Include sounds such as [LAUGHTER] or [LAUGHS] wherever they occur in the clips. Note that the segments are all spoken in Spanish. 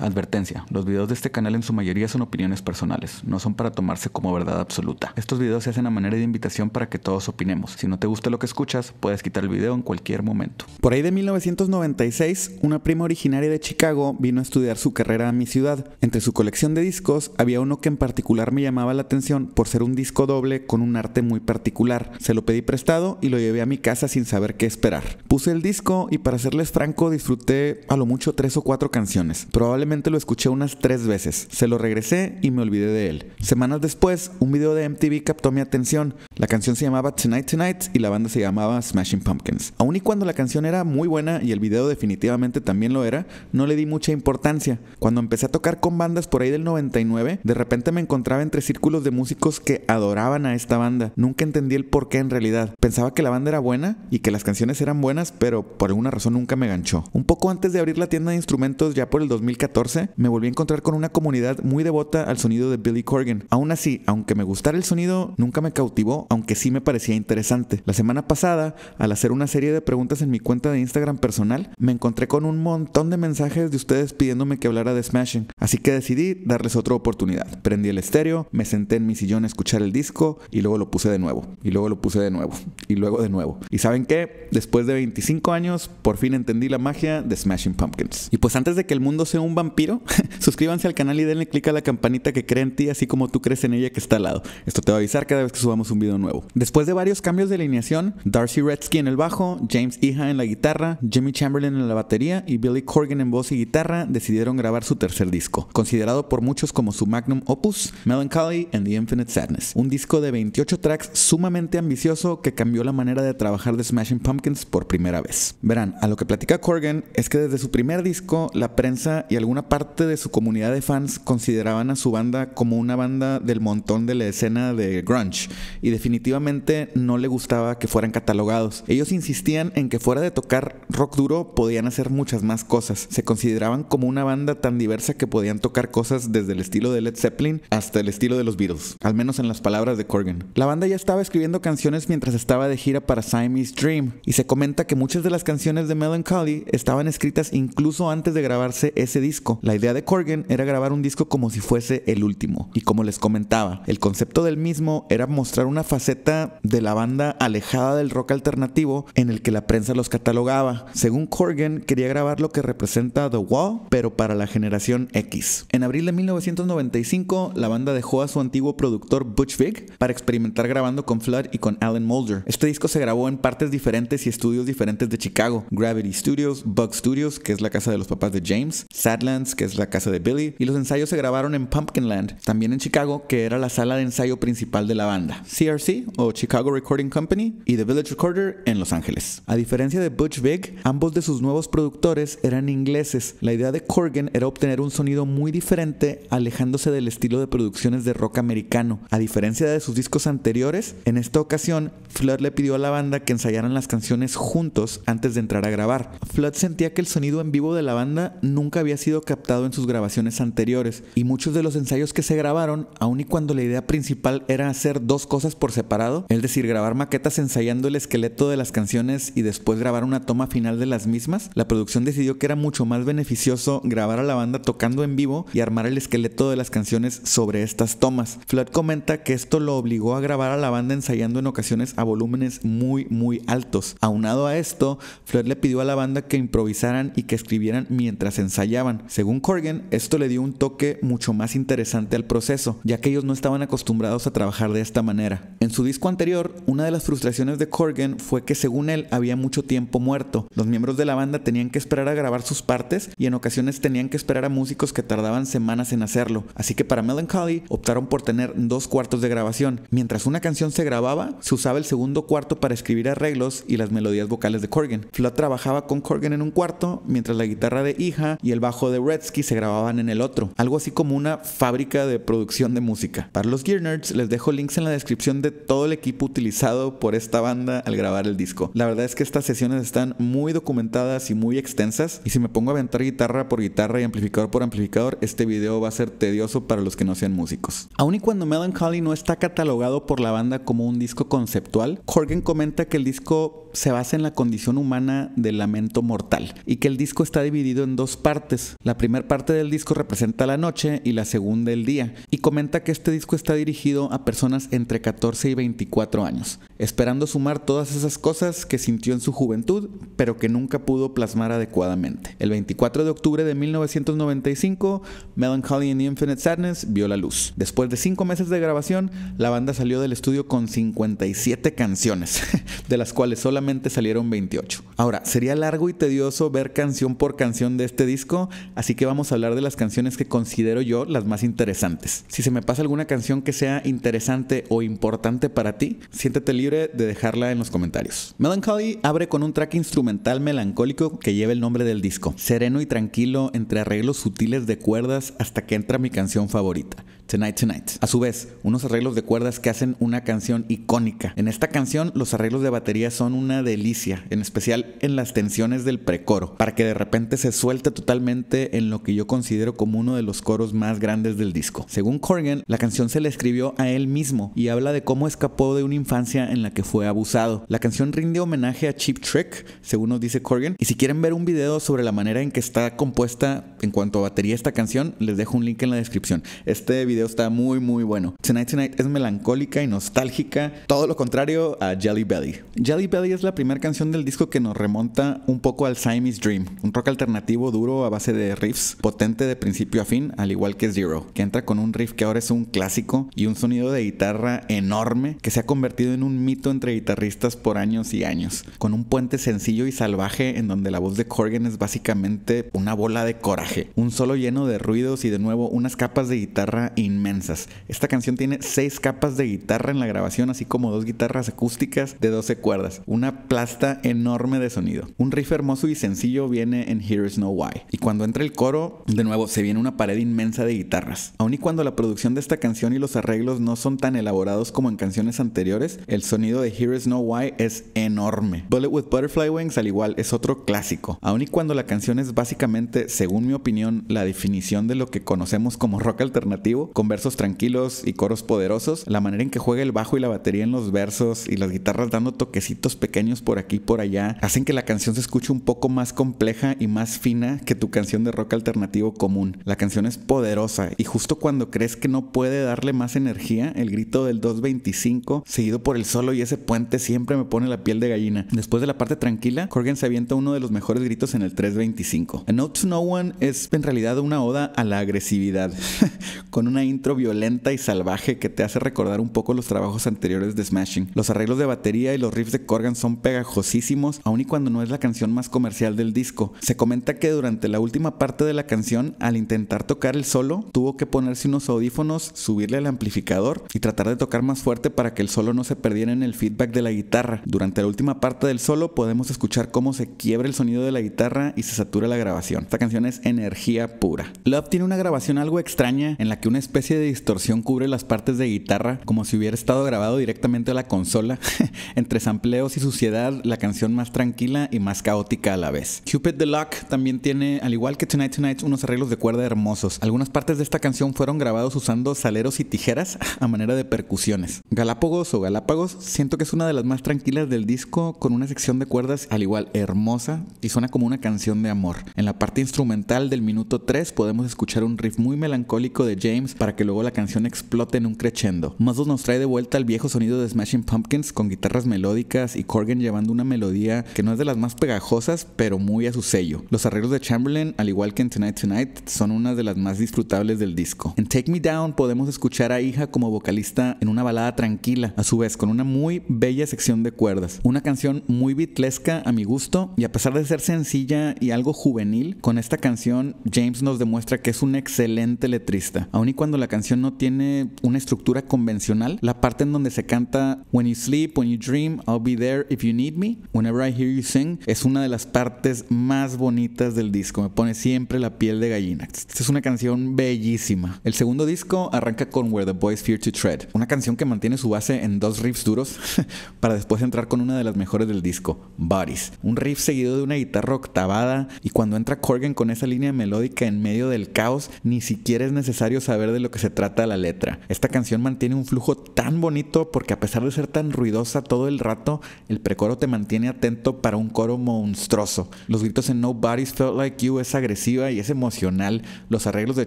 Advertencia, los videos de este canal en su mayoría son opiniones personales, no son para tomarse como verdad absoluta. Estos videos se hacen a manera de invitación para que todos opinemos. Si no te gusta lo que escuchas, puedes quitar el video en cualquier momento. Por ahí de 1996, una prima originaria de Chicago vino a estudiar su carrera a mi ciudad. Entre su colección de discos había uno que en particular me llamaba la atención por ser un disco doble con un arte muy particular. Se lo pedí prestado y lo llevé a mi casa sin saber qué esperar. Puse el disco y para serles franco disfruté a lo mucho tres o cuatro canciones. Probablemente lo escuché unas tres veces. Se lo regresé y me olvidé de él. Semanas después, un video de MTV captó mi atención. La canción se llamaba Tonight Tonight y la banda se llamaba Smashing Pumpkins. Aun y cuando la canción era muy buena y el video definitivamente también lo era, no le di mucha importancia. Cuando empecé a tocar con bandas por ahí del 99, de repente me encontraba entre círculos de músicos que adoraban a esta banda. Nunca entendí el por qué en realidad. Pensaba que la banda era buena y que las canciones eran buenas, pero por alguna razón nunca me ganchó. Un poco antes de abrir la tienda de instrumentos, ya por el 2014, me volví a encontrar con una comunidad muy devota al sonido de Billy Corgan. Aún así, aunque me gustara el sonido, nunca me cautivó, aunque sí me parecía interesante. La semana pasada, al hacer una serie de preguntas en mi cuenta de Instagram personal, me encontré con un montón de mensajes de ustedes pidiéndome que hablara de Smashing, así que decidí darles otra oportunidad. Prendí el estéreo, me senté en mi sillón a escuchar el disco y luego lo puse de nuevo, y luego lo puse de nuevo, y luego de nuevo. ¿Y saben qué? Después de 25 años, por fin entendí la magia de Smashing Pumpkins. Y pues antes de que el mundo sea un piro? [LAUGHS] suscríbanse al canal y denle clic a la campanita que cree en ti, así como tú crees en ella que está al lado. Esto te va a avisar cada vez que subamos un video nuevo. Después de varios cambios de alineación, Darcy Redsky en el bajo, James Iha en la guitarra, Jimmy Chamberlain en la batería y Billy Corgan en voz y guitarra decidieron grabar su tercer disco, considerado por muchos como su magnum opus, Melancholy and the Infinite Sadness, un disco de 28 tracks sumamente ambicioso que cambió la manera de trabajar de Smashing Pumpkins por primera vez. Verán, a lo que platica Corgan es que desde su primer disco, la prensa y algunas parte de su comunidad de fans consideraban a su banda como una banda del montón de la escena de grunge y definitivamente no le gustaba que fueran catalogados. Ellos insistían en que fuera de tocar rock duro podían hacer muchas más cosas. Se consideraban como una banda tan diversa que podían tocar cosas desde el estilo de Led Zeppelin hasta el estilo de los Beatles, al menos en las palabras de Corgan. La banda ya estaba escribiendo canciones mientras estaba de gira para Siamese Dream y se comenta que muchas de las canciones de Melancholy estaban escritas incluso antes de grabarse ese disco la idea de Corgan era grabar un disco como si fuese el último. Y como les comentaba, el concepto del mismo era mostrar una faceta de la banda alejada del rock alternativo en el que la prensa los catalogaba. Según Corgan, quería grabar lo que representa The Wall, pero para la generación X. En abril de 1995, la banda dejó a su antiguo productor Butch Vig para experimentar grabando con Flood y con Alan Mulder. Este disco se grabó en partes diferentes y estudios diferentes de Chicago, Gravity Studios, Bug Studios, que es la casa de los papás de James, Sadland que es la casa de Billy, y los ensayos se grabaron en Pumpkinland, también en Chicago, que era la sala de ensayo principal de la banda, CRC o Chicago Recording Company y The Village Recorder en Los Ángeles. A diferencia de Butch Vig, ambos de sus nuevos productores eran ingleses. La idea de Corgan era obtener un sonido muy diferente, alejándose del estilo de producciones de rock americano. A diferencia de sus discos anteriores, en esta ocasión, Flood le pidió a la banda que ensayaran las canciones juntos antes de entrar a grabar. Flood sentía que el sonido en vivo de la banda nunca había sido captado en sus grabaciones anteriores, y muchos de los ensayos que se grabaron, aun y cuando la idea principal era hacer dos cosas por separado, es decir, grabar maquetas ensayando el esqueleto de las canciones y después grabar una toma final de las mismas, la producción decidió que era mucho más beneficioso grabar a la banda tocando en vivo y armar el esqueleto de las canciones sobre estas tomas. Flood comenta que esto lo obligó a grabar a la banda ensayando en ocasiones a volúmenes muy muy altos. Aunado a esto, Flood le pidió a la banda que improvisaran y que escribieran mientras ensayaban. Según Corgan, esto le dio un toque mucho más interesante al proceso, ya que ellos no estaban acostumbrados a trabajar de esta manera. En su disco anterior, una de las frustraciones de Corgan fue que según él había mucho tiempo muerto. Los miembros de la banda tenían que esperar a grabar sus partes y en ocasiones tenían que esperar a músicos que tardaban semanas en hacerlo. Así que para Melancholy optaron por tener dos cuartos de grabación. Mientras una canción se grababa, se usaba el segundo cuarto para escribir arreglos y las melodías vocales de Corgan. Flo trabajaba con Corgan en un cuarto, mientras la guitarra de hija y el bajo de Redsky se grababan en el otro, algo así como una fábrica de producción de música. Para los Gear Nerds les dejo links en la descripción de todo el equipo utilizado por esta banda al grabar el disco. La verdad es que estas sesiones están muy documentadas y muy extensas y si me pongo a aventar guitarra por guitarra y amplificador por amplificador, este video va a ser tedioso para los que no sean músicos. Aun y cuando Melancholy no está catalogado por la banda como un disco conceptual, Jorgen comenta que el disco se basa en la condición humana del lamento mortal y que el disco está dividido en dos partes. La primera parte del disco representa la noche y la segunda el día, y comenta que este disco está dirigido a personas entre 14 y 24 años, esperando sumar todas esas cosas que sintió en su juventud, pero que nunca pudo plasmar adecuadamente. El 24 de octubre de 1995, Melancholy and Infinite Sadness vio la luz. Después de cinco meses de grabación, la banda salió del estudio con 57 canciones, [LAUGHS] de las cuales solamente salieron 28. Ahora, sería largo y tedioso ver canción por canción de este disco, así que vamos a hablar de las canciones que considero yo las más interesantes. Si se me pasa alguna canción que sea interesante o importante para ti, siéntete libre de dejarla en los comentarios. Melancholy abre con un track instrumental melancólico que lleva el nombre del disco, sereno y tranquilo entre arreglos sutiles de cuerdas hasta que entra mi canción favorita. Tonight Tonight. A su vez, unos arreglos de cuerdas que hacen una canción icónica. En esta canción, los arreglos de batería son una delicia, en especial en las tensiones del precoro, para que de repente se suelte totalmente en lo que yo considero como uno de los coros más grandes del disco. Según Corgan, la canción se le escribió a él mismo y habla de cómo escapó de una infancia en la que fue abusado. La canción rinde homenaje a Cheap Trick, según nos dice Corgan, y si quieren ver un video sobre la manera en que está compuesta en cuanto a batería esta canción, les dejo un link en la descripción. Este video está muy, muy bueno. Tonight Tonight es melancólica y nostálgica, todo lo contrario a Jelly Belly. Jelly Belly es la primera canción del disco que nos remonta un poco al Siamese Dream, un rock alternativo duro a base de riffs, potente de principio a fin, al igual que Zero, que entra con un riff que ahora es un clásico y un sonido de guitarra enorme que se ha convertido en un mito entre guitarristas por años y años, con un puente sencillo y salvaje en donde la voz de Corgan es básicamente una bola de coraje, un solo lleno de ruidos y de nuevo unas capas de guitarra y inmensas. Esta canción tiene 6 capas de guitarra en la grabación, así como dos guitarras acústicas de 12 cuerdas, una plasta enorme de sonido. Un riff hermoso y sencillo viene en Here Is No Why. Y cuando entra el coro, de nuevo se viene una pared inmensa de guitarras. Aun y cuando la producción de esta canción y los arreglos no son tan elaborados como en canciones anteriores, el sonido de Here Is No Why es enorme. Bullet with Butterfly Wings al igual es otro clásico. Aun y cuando la canción es básicamente, según mi opinión, la definición de lo que conocemos como rock alternativo, con versos tranquilos y coros poderosos. La manera en que juega el bajo y la batería en los versos y las guitarras dando toquecitos pequeños por aquí y por allá hacen que la canción se escuche un poco más compleja y más fina que tu canción de rock alternativo común. La canción es poderosa y justo cuando crees que no puede darle más energía, el grito del 225 seguido por el solo y ese puente siempre me pone la piel de gallina. Después de la parte tranquila, Corgan se avienta uno de los mejores gritos en el 325. A Note to No One es en realidad una oda a la agresividad, [LAUGHS] con una intro violenta y salvaje que te hace recordar un poco los trabajos anteriores de Smashing. Los arreglos de batería y los riffs de Corgan son pegajosísimos, aun y cuando no es la canción más comercial del disco. Se comenta que durante la última parte de la canción, al intentar tocar el solo, tuvo que ponerse unos audífonos, subirle al amplificador y tratar de tocar más fuerte para que el solo no se perdiera en el feedback de la guitarra. Durante la última parte del solo podemos escuchar cómo se quiebra el sonido de la guitarra y se satura la grabación. Esta canción es energía pura. Love tiene una grabación algo extraña en la que una especie de distorsión cubre las partes de guitarra como si hubiera estado grabado directamente a la consola. [LAUGHS] Entre sampleos y suciedad, la canción más tranquila y más caótica a la vez. Cupid the Luck también tiene, al igual que Tonight Tonight, unos arreglos de cuerda hermosos. Algunas partes de esta canción fueron grabados usando saleros y tijeras [LAUGHS] a manera de percusiones. Galápagos o Galápagos, siento que es una de las más tranquilas del disco con una sección de cuerdas al igual hermosa y suena como una canción de amor. En la parte instrumental del minuto 3 podemos escuchar un riff muy melancólico de James para que luego la canción explote en un crescendo. Mazos nos trae de vuelta el viejo sonido de Smashing Pumpkins con guitarras melódicas y Corgan llevando una melodía que no es de las más pegajosas, pero muy a su sello. Los arreglos de Chamberlain, al igual que en Tonight Tonight, son una de las más disfrutables del disco. En Take Me Down podemos escuchar a Hija como vocalista en una balada tranquila, a su vez con una muy bella sección de cuerdas. Una canción muy bitlesca a mi gusto y a pesar de ser sencilla y algo juvenil, con esta canción James nos demuestra que es un excelente letrista, aun y cuando la canción no tiene una estructura convencional. La parte en donde se canta When you sleep, when you dream, I'll be there if you need me, whenever I hear you sing, es una de las partes más bonitas del disco. Me pone siempre la piel de gallina. Esta es una canción bellísima. El segundo disco arranca con Where the Boys Fear to Tread, una canción que mantiene su base en dos riffs duros [LAUGHS] para después entrar con una de las mejores del disco, Bodies. Un riff seguido de una guitarra octavada y cuando entra Corgan con esa línea melódica en medio del caos, ni siquiera es necesario saber de lo que se trata la letra. Esta canción mantiene un flujo tan bonito porque a pesar de ser tan ruidosa todo el rato, el precoro te mantiene atento para un coro monstruoso. Los gritos en Nobody's Felt Like You es agresiva y es emocional. Los arreglos de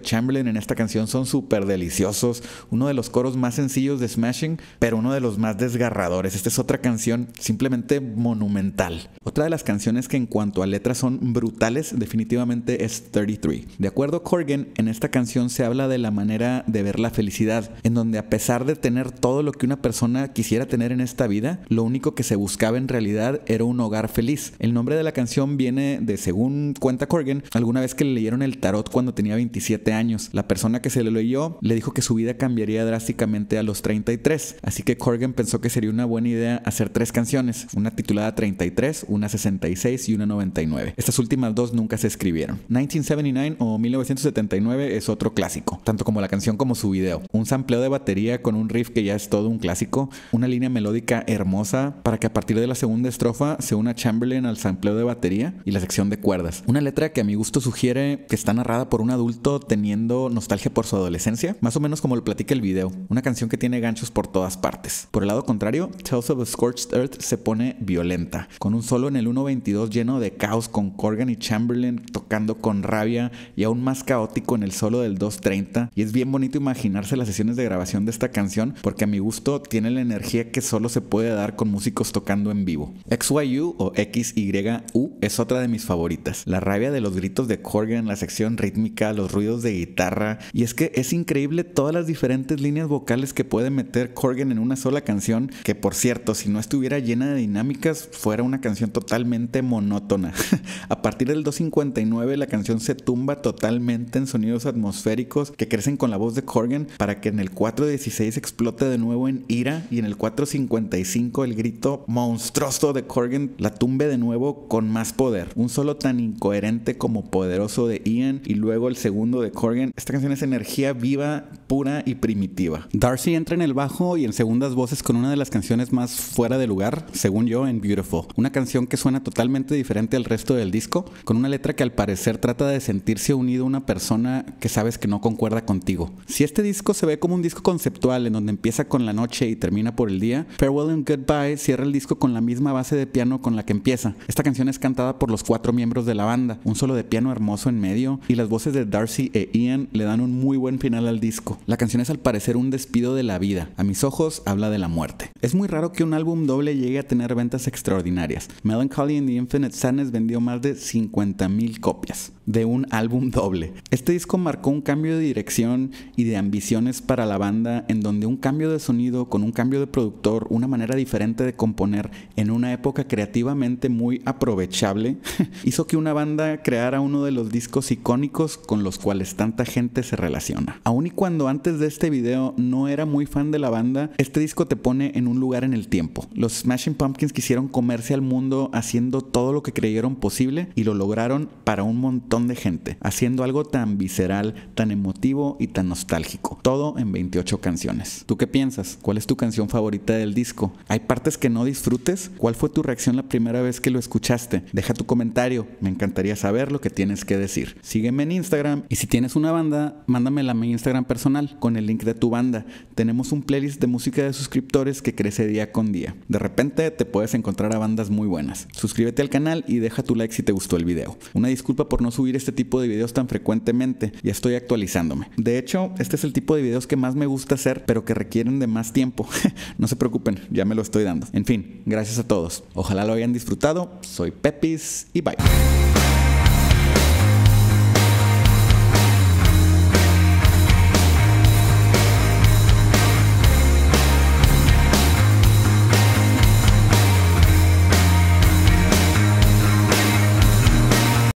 Chamberlain en esta canción son súper deliciosos. Uno de los coros más sencillos de Smashing, pero uno de los más desgarradores. Esta es otra canción simplemente monumental. Otra de las canciones que en cuanto a letras son brutales definitivamente es 33. De acuerdo a Corgan, en esta canción se habla de la manera de ver la felicidad, en donde a pesar de tener todo lo que una persona quisiera tener en esta vida, lo único que se buscaba en realidad era un hogar feliz. El nombre de la canción viene de, según cuenta Corgan, alguna vez que le leyeron el tarot cuando tenía 27 años. La persona que se le leyó le dijo que su vida cambiaría drásticamente a los 33, así que Corgan pensó que sería una buena idea hacer tres canciones, una titulada 33, una 66 y una 99. Estas últimas dos nunca se escribieron. 1979 o 1979 es otro clásico, tanto como la canción como su video. Un sampleo de batería con un riff que ya es todo un clásico, una línea melódica hermosa para que a partir de la segunda estrofa se una Chamberlain al sampleo de batería y la sección de cuerdas. Una letra que a mi gusto sugiere que está narrada por un adulto teniendo nostalgia por su adolescencia, más o menos como lo platica el video. Una canción que tiene ganchos por todas partes. Por el lado contrario, Tales of Scorched Earth se pone violenta, con un solo en el 1.22 lleno de caos con Corgan y Chamberlain tocando con rabia y aún más caótico en el solo del 2.30 y es bien bonito imaginarse las sesiones de grabación de esta canción porque a mi gusto tiene la energía que solo se puede dar con músicos tocando en vivo. XYU o XYU es otra de mis favoritas. La rabia de los gritos de Corgan, la sección rítmica, los ruidos de guitarra. Y es que es increíble todas las diferentes líneas vocales que puede meter Corgan en una sola canción que por cierto, si no estuviera llena de dinámicas, fuera una canción totalmente monótona. [LAUGHS] a partir del 259 la canción se tumba totalmente en sonidos atmosféricos que crecen con la voz de Corgan para que en el 416 explote de nuevo en ira y en el 455 el grito monstruoso de Corgan la tumbe de nuevo con más poder. Un solo tan incoherente como poderoso de Ian y luego el segundo de Corgan. Esta canción es energía viva, pura y primitiva. Darcy entra en el bajo y en segundas voces con una de las canciones más fuera de lugar, según yo, en Beautiful. Una canción que suena totalmente diferente al resto del disco, con una letra que al parecer trata de sentirse unido a una persona que sabes que no concuerda contigo si este disco se ve como un disco conceptual en donde empieza con la noche y termina por el día, Farewell and Goodbye cierra el disco con la misma base de piano con la que empieza. Esta canción es cantada por los cuatro miembros de la banda, un solo de piano hermoso en medio y las voces de Darcy e Ian le dan un muy buen final al disco. La canción es al parecer un despido de la vida, a mis ojos habla de la muerte. Es muy raro que un álbum doble llegue a tener ventas extraordinarias. Melancholy and the Infinite Sadness vendió más de 50.000 copias de un álbum doble. Este disco marcó un cambio de dirección y de ambiciones para la banda en donde un cambio de sonido con un cambio de productor, una manera diferente de componer en una época creativamente muy aprovechable, [LAUGHS] hizo que una banda creara uno de los discos icónicos con los cuales tanta gente se relaciona. Aun y cuando antes de este video no era muy fan de la banda, este disco te pone en un lugar en el tiempo. Los Smashing Pumpkins quisieron comerse al mundo haciendo todo lo que creyeron posible y lo lograron para un montón de gente, haciendo algo tan visceral, tan emotivo y nostálgico. Todo en 28 canciones. ¿Tú qué piensas? ¿Cuál es tu canción favorita del disco? ¿Hay partes que no disfrutes? ¿Cuál fue tu reacción la primera vez que lo escuchaste? Deja tu comentario, me encantaría saber lo que tienes que decir. Sígueme en Instagram y si tienes una banda, mándamela a mi Instagram personal con el link de tu banda. Tenemos un playlist de música de suscriptores que crece día con día. De repente te puedes encontrar a bandas muy buenas. Suscríbete al canal y deja tu like si te gustó el video. Una disculpa por no subir este tipo de videos tan frecuentemente, ya estoy actualizándome. De hecho, hecho, este es el tipo de videos que más me gusta hacer, pero que requieren de más tiempo. [LAUGHS] no se preocupen, ya me lo estoy dando. En fin, gracias a todos. Ojalá lo hayan disfrutado. Soy Pepis y bye.